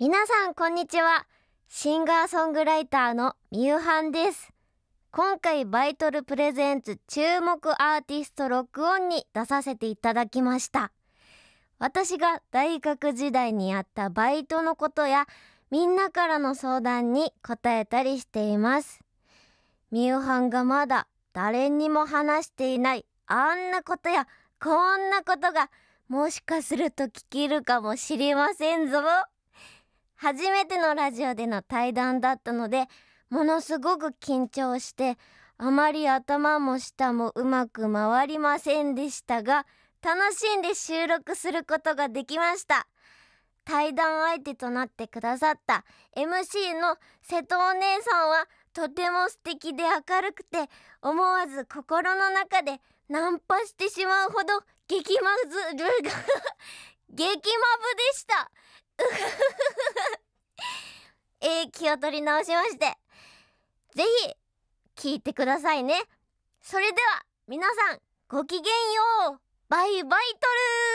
皆さんこんにちはシンガーソングライターのみゆはんです今回バイトルプレゼンツ注目アーティストロックオンに出させていただきました私が大学時代にやったバイトのことやみんなからの相談に答えたりしていますみゆはんがまだ誰にも話していないあんなことやこんなことがもしかすると聞けるかもしれませんぞ。初めてのラジオでの対談だったのでものすごく緊張してあまり頭も舌もうまく回りませんでしたが楽しんで収録することができました対談相手となってくださった MC の瀬戸お姉さんはとても素敵で明るくて思わず心の中でナンパしてしまうほど激まず激マブでしたえー、気を取り直しましてぜひ聞いてくださいねそれでは皆さんごきげんようバイバイトル